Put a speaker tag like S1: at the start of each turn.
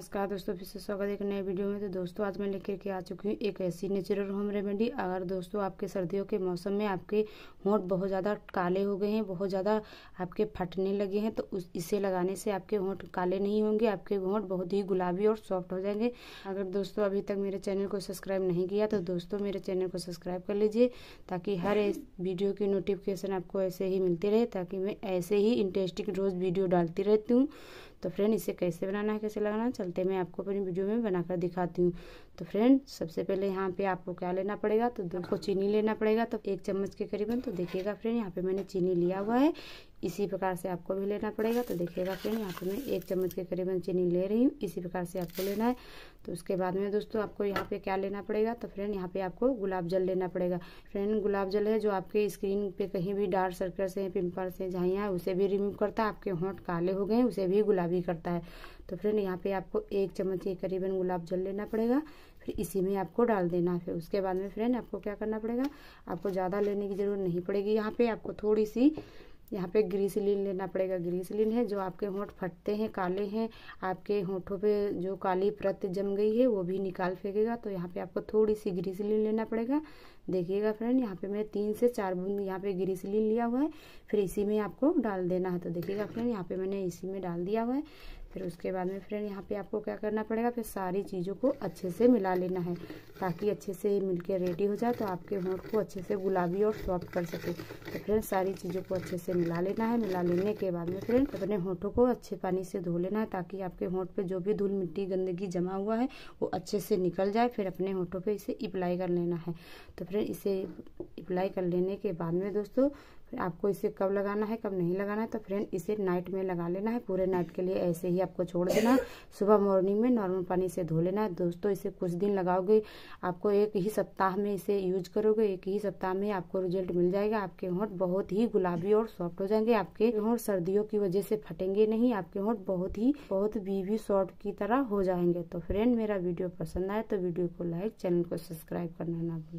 S1: नमस्कार दोस्तों फिर से स्वागत है एक नए वीडियो में तो दोस्तों आज मैं लेकर के आ चुकी हूँ एक ऐसी नेचुरल होम रेमेडी अगर दोस्तों आपके सर्दियों के मौसम में आपके होंठ बहुत ज़्यादा काले हो गए हैं बहुत ज़्यादा आपके फटने लगे हैं तो उस इसे लगाने से आपके होंठ काले नहीं होंगे आपके होंठ बहुत ही गुलाबी और सॉफ्ट हो जाएंगे अगर दोस्तों अभी तक मेरे चैनल को सब्सक्राइब नहीं किया तो दोस्तों मेरे चैनल को सब्सक्राइब कर लीजिए ताकि हर वीडियो की नोटिफिकेशन आपको ऐसे ही मिलती रहे ताकि मैं ऐसे ही इंटरेस्टिंग रोज़ वीडियो डालती रहती हूँ तो फ्रेंड इसे कैसे बनाना है कैसे लगाना है चलते मैं आपको अपनी वीडियो में बनाकर दिखाती हूँ तो फ्रेंड सबसे पहले यहाँ पे आपको क्या लेना पड़ेगा तो दो को चीनी लेना पड़ेगा तो एक चम्मच के करीबन तो देखिएगा फ्रेंड यहाँ पे मैंने चीनी लिया हुआ है इसी प्रकार से आपको भी लेना पड़ेगा तो देखिएगा फ्रेंड यहाँ पे मैं एक चम्मच के करीबन चीनी ले रही हूँ इसी प्रकार से आपको लेना है तो उसके बाद में दोस्तों आपको यहाँ पे क्या लेना पड़ेगा तो फ्रेंड यहाँ पे आपको गुलाब जल लेना पड़ेगा फ्रेंड गुलाब जल है जो आपके स्क्रीन पे कहीं भी डार्क सर्कल्स हैं पिम्पल्स हैं झाइयाँ है उसे भी रिमूव करता है आपके होंठ काले हो गए हैं उसे भी गुलाबी करता है तो फ्रेंड यहाँ पे आपको एक चम्मच के करीबन गुलाब जल लेना पड़ेगा फिर इसी में आपको डाल देना है फिर उसके बाद में फ्रेंड आपको क्या करना पड़ेगा आपको ज़्यादा लेने की ज़रूरत नहीं पड़ेगी यहाँ पे आपको थोड़ी सी यहाँ पे ग्रीसलिन लेना पड़ेगा ग्रीसलिन है जो आपके होंठ फटते हैं काले हैं आपके होंठों पे जो काली प्रत जम गई है वो भी निकाल फेंकेगा तो यहाँ पे आपको थोड़ी सी ग्रीसलिन लेना पड़ेगा देखिएगा फ्रेंड यहाँ पे मैं तीन से चार बूंद यहाँ पे ग्रीसलिन लिया हुआ है फिर इसी में आपको डाल देना है तो देखिएगा फ्रेंड यहाँ पे मैंने इसी में डाल दिया हुआ है फिर उसके बाद में फ्रेंड यहाँ पे आपको क्या करना पड़ेगा फिर सारी चीज़ों को अच्छे से मिला लेना है ताकि अच्छे से मिलके रेडी हो जाए तो आपके होंठ को अच्छे से गुलाबी और सॉफ्ट कर सके तो फ्रेंड सारी चीज़ों को अच्छे से मिला लेना है मिला लेने के बाद में फ्रेंड अपने होंठों को अच्छे पानी से धो लेना है ताकि आपके होंठ पर जो भी धूल मिट्टी गंदगी जमा हुआ है वो अच्छे से निकल जाए फिर अपने होंठों पर इसे अप्लाई कर लेना है तो फ्रेंड इसे अप्लाई कर लेने के बाद में दोस्तों आपको इसे कब लगाना है कब नहीं लगाना है तो फ्रेंड इसे नाइट में लगा लेना है पूरे नाइट के लिए ऐसे ही आपको छोड़ देना है सुबह मॉर्निंग में नॉर्मल पानी से धो लेना है दोस्तों इसे कुछ दिन लगाओगे आपको एक ही सप्ताह में इसे यूज करोगे एक ही सप्ताह में आपको रिजल्ट मिल जाएगा आपके होंठ बहुत ही गुलाबी और सॉफ्ट हो जाएंगे आपके होंठ सर्दियों की वजह से फटेंगे नहीं आपके होंठ बहुत ही बहुत बीवी सॉफ्ट की तरह हो जाएंगे तो फ्रेंड मेरा वीडियो पसंद आए तो वीडियो को लाइक चैनल को सब्सक्राइब करना ना भूलें